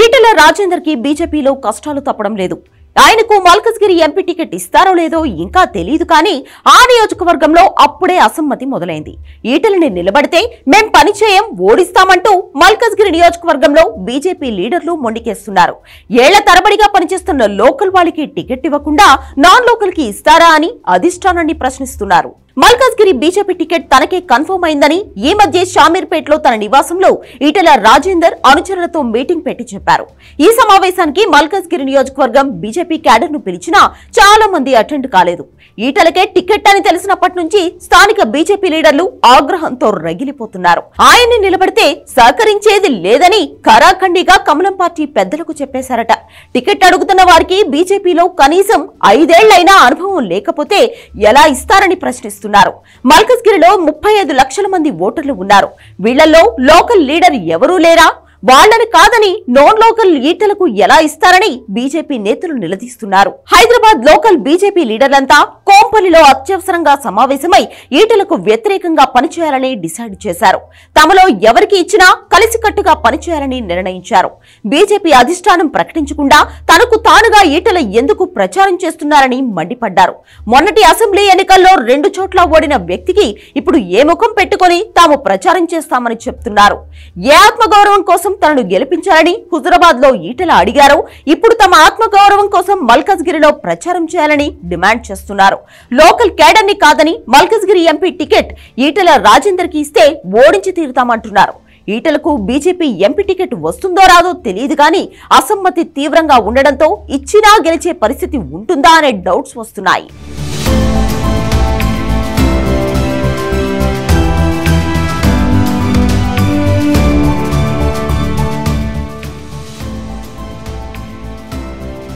ఈటల రాజేందర్ కి బీజేపీలో కష్టాలు తప్పడం లేదు ఆయనకు మల్కజ్గిరి ఎంపీ టికెట్ ఇస్తారో లేదో ఇంకా తెలియదు కానీ ఆ నియోజకవర్గంలో అప్పుడే అసమ్మతి మొదలైంది ఈటలని నిలబడితే మేం పనిచేయం ఓడిస్తామంటూ మల్కజ్గిరి నియోజకవర్గంలో బీజేపీ లీడర్లు మొండికేస్తున్నారు ఏళ్ల తరబడిగా పనిచేస్తున్న లోకల్ వాళ్ళకి టికెట్ ఇవ్వకుండా నాన్ లోకల్ కి ఇస్తారా అని అధిష్టానాన్ని ప్రశ్నిస్తున్నారు మల్కాజ్గిరి బీజేపీ టికెట్ తనకే కన్ఫర్మ్ అయిందని ఈ మధ్య షామీర్పేటలో తన నివాసంలో ఈటల రాజేందర్ అనుచరులతో మీటింగ్ పెట్టి చెప్పారు ఈ సమావేశానికి మల్కాజ్గిరి నియోజకవర్గం బీజేపీ క్యాడర్ ను పిలిచినా చాలా మంది అటెండ్ కాలేదు ఈటలకే టికెట్ అని తెలిసినప్పటి నుంచి స్థానిక బీజేపీ లీడర్లు ఆగ్రహంతో రగిలిపోతున్నారు ఆయన్ని నిలబడితే సహకరించేది లేదని ఖరాఖండిగా కమలం పార్టీ పెద్దలకు చెప్పేశారట టికెట్ అడుగుతున్న వారికి బీజేపీలో కనీసం ఐదేళ్లైనా అనుభవం లేకపోతే ఎలా ఇస్తారని ప్రశ్నిస్తున్నారు మల్కజ్గిరిలో ముప్పై ఐదు లక్షల మంది ఓటర్లు ఉన్నారు వీళ్లలో లోకల్ లీడర్ ఎవరూ లేరా వాళ్లను కాదని నాన్ లోకల్ ఈటలకు ఎలా ఇస్తారని బీజేపీ నేతలు నిలదీస్తున్నారు హైదరాబాద్ లోకల్ బీజేపీ లీడర్లంతా కోంపల్లిలో అత్యవసరంగా సమావేశమై ఈటలకు వ్యతిరేకంగా పనిచేయాలని డిసైడ్ చేశారు తమలో ఎవరికి ఇచ్చినా కలిసికట్టుగా పనిచేయాలని నిర్ణయించారు బీజేపీ అధిష్టానం ప్రకటించకుండా తనకు తానుగా ఈటల ఎందుకు ప్రచారం చేస్తున్నారని మండిపడ్డారు మొన్నటి అసెంబ్లీ ఎన్నికల్లో రెండు చోట్ల ఓడిన వ్యక్తికి ఇప్పుడు ఏ ముఖం పెట్టుకుని తాము ప్రచారం చేస్తామని చెప్తున్నారు ఏ ఆత్మగౌరవం కోసం కోసం తనను గెలిపించాలని హుజురాబాద్ లో ఈటల అడిగారు ఇప్పుడు తమ ఆత్మగౌరవం కోసం మల్కజ్గిరిలో ప్రచారం చేయాలని డిమాండ్ చేస్తున్నారు లోకల్ కేడర్ ని కాదని మల్కజ్గిరి ఎంపీ టికెట్ ఈటల రాజేందర్ కి ఇస్తే ఓడించి తీరుతామంటున్నారు ఈటలకు బీజేపీ ఎంపీ టికెట్ వస్తుందో రాదో తెలియదు కానీ అసమ్మతి తీవ్రంగా ఉండడంతో ఇచ్చినా గెలిచే పరిస్థితి ఉంటుందా అనే డౌట్స్ వస్తున్నాయి